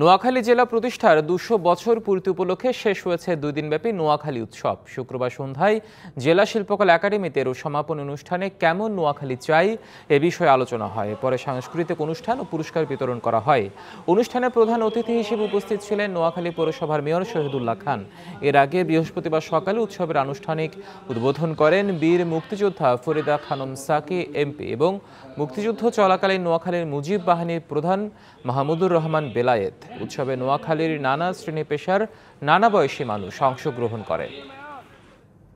নোয়াখালী জেলা প্রতিষ্ঠার দুশো বছর পূর্তি উপলক্ষে শেষ হয়েছে দুই দিনব্যাপী নোয়াখালী উৎসব শুক্রবার সন্ধ্যায় জেলা শিল্পকলা একাডেমিতে সমাপন অনুষ্ঠানে কেমন নোয়াখালী চাই এ বিষয়ে আলোচনা হয় পরে সাংস্কৃতিক অনুষ্ঠান ও পুরস্কার বিতরণ করা হয় অনুষ্ঠানে প্রধান অতিথি হিসেবে উপস্থিত ছিলেন নোয়াখালী পৌরসভার মেয়র শহীদুল্লাহ খান এর আগে বৃহস্পতিবার সকালে উৎসবের আনুষ্ঠানিক উদ্বোধন করেন বীর মুক্তিযোদ্ধা ফরিদা খানম সাকি এমপি এবং মুক্তিযুদ্ধ চলাকালীন নোয়াখালীর মুজিব বাহিনীর প্রধান মাহমুদুর রহমান বেলায়েত উৎসবে নোয়াখালীর নানা শ্রেণী পেশার নানা বয়সী মানুষ অংশগ্রহণ করে